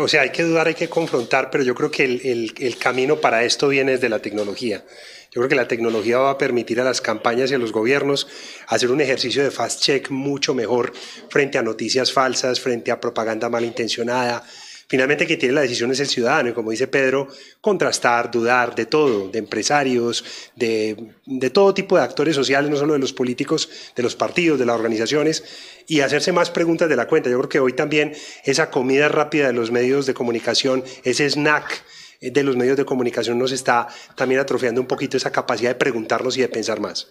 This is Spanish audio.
o sea, hay que dudar, hay que confrontar, pero yo creo que el, el camino para esto viene desde la tecnología. Yo creo que la tecnología va a permitir a las campañas y a los gobiernos hacer un ejercicio de fast check mucho mejor frente a noticias falsas, frente a propaganda malintencionada, Finalmente, quien tiene la decisión es el ciudadano y, como dice Pedro, contrastar, dudar de todo, de empresarios, de, todo tipo de actores sociales, no solo de los políticos, de los partidos, de las organizaciones, y hacerse más preguntas de la cuenta. Yo creo que hoy también esa comida rápida de los medios de comunicación, ese snack de los medios de comunicación nos está también atrofiando un poquito esa capacidad de preguntarnos y de pensar más.